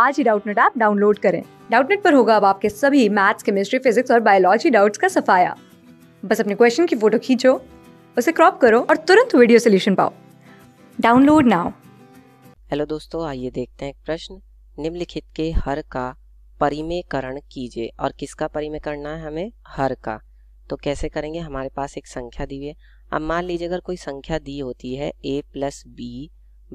आज ही Doubtnut app download करें डाउटनेट पर होगा अब आपके सभी मैथ्स केमिस्ट्री फिजिक्स और बायोलॉजी डाउट्स का सफाया बस अपने क्वेश्चन की फोटो खींचो उसे क्रॉप करो और तुरंत वीडियो सोल्यूशन पाओ डाउनलोड नाउ हेलो दोस्तों आइए देखते हैं एक प्रश्न निम्नलिखित के हर का परिमेयकरण कीजिए और किसका परिमेय करना है हमें हर का तो कैसे करेंगे हमारे पास एक संख्या दी हुई है अब मान लीजिए अगर कोई संख्या दी होती है ए प्लस बी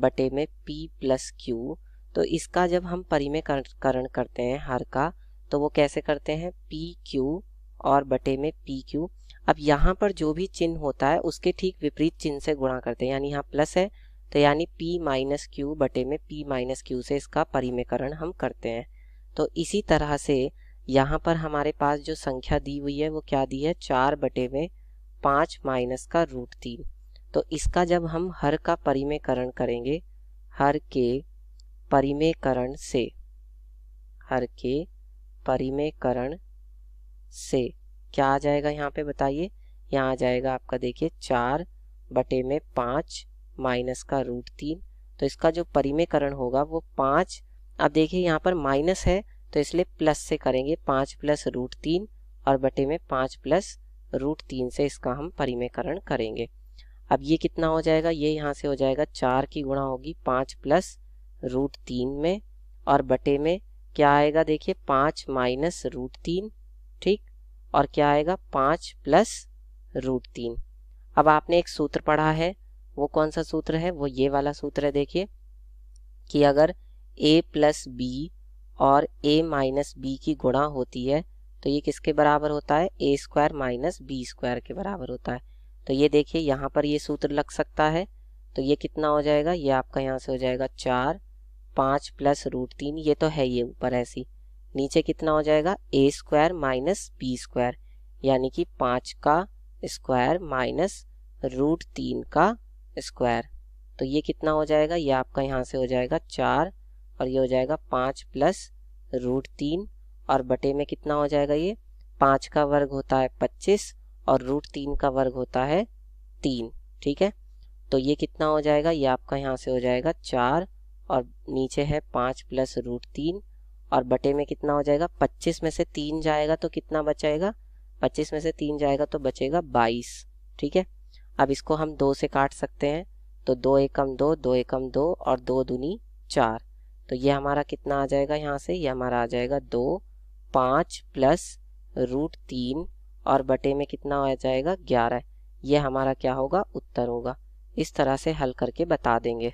बटे में पी प्लस क्यू तो इसका जब हम परिमेयकरण करते हैं हर का तो वो कैसे करते हैं पी क्यू और बटे में पी क्यू अब यहाँ पर जो भी चिन्ह होता है उसके ठीक विपरीत चिन्ह से गुणा करते हैं यानी यहाँ प्लस है तो यानी p माइनस क्यू बटे में p माइनस क्यू से इसका परिमेयकरण हम करते हैं तो इसी तरह से यहाँ पर हमारे पास जो संख्या दी हुई है वो क्या दी है चार बटे में पाँच माइनस का रूट तीन तो इसका जब हम हर का परिमेयकरण करेंगे हर के परिमेयकरण से हर के परिमेयकरण से क्या आ जाएगा यहाँ पे बताइए यहाँ आ जाएगा आपका देखिए चार बटे में पाँच माइनस का रूट तीन तो इसका जो परिमेयकरण होगा वो पाँच अब देखिए यहाँ पर माइनस है तो इसलिए प्लस से करेंगे पाँच प्लस रूट तीन और बटे में पाँच प्लस रूट तीन से इसका हम परिमेयकरण करेंगे अब ये कितना हो जाएगा ये यहाँ से हो जाएगा चार की गुणा होगी पाँच प्लस रूट तीन में और बटे में क्या आएगा देखिए पाँच माइनस रूट तीन ठीक और क्या आएगा पाँच प्लस रूट तीन अब आपने एक सूत्र पढ़ा है वो कौन सा सूत्र है वो ये वाला सूत्र है देखिए कि अगर ए प्लस बी और ए माइनस बी की गुणा होती है तो ये किसके बराबर होता है A square minus B square के बराबर होता है तो ये देखिए यहाँ पर ये सूत्र लग सकता है तो ये कितना हो जाएगा ये आपका यहाँ से हो जाएगा चार पाँच प्लस रूट तीन ये तो है ये ऊपर ऐसी नीचे कितना हो जाएगा A square minus B square यानी कि पाँच का स्क्वायर माइनस रूट तीन का स्क्वायर तो ये कितना हो जाएगा ये आपका यहाँ से हो जाएगा चार और ये हो जाएगा पाँच प्लस रूट तीन और बटे में कितना हो जाएगा ये पाँच का वर्ग होता है पच्चीस और रूट तीन का वर्ग होता है तीन ठीक है तो ये कितना हो जाएगा ये आपका यहाँ से हो जाएगा चार और नीचे है पाँच प्लस रूट तीन और बटे में कितना हो जाएगा पच्चीस में से तीन जाएगा तो कितना बचेगा पच्चीस में से तीन जाएगा तो बचेगा बाईस ठीक है अब इसको हम दो से काट सकते हैं तो दो एकम दो दो एकम दो और दो दूनी चार तो ये हमारा कितना आ जाएगा यहाँ से ये हमारा आ जाएगा दो पाँच प्लस रूट तीन और बटे में कितना आ जाएगा ग्यारह ये हमारा क्या होगा उत्तर होगा इस तरह से हल करके बता देंगे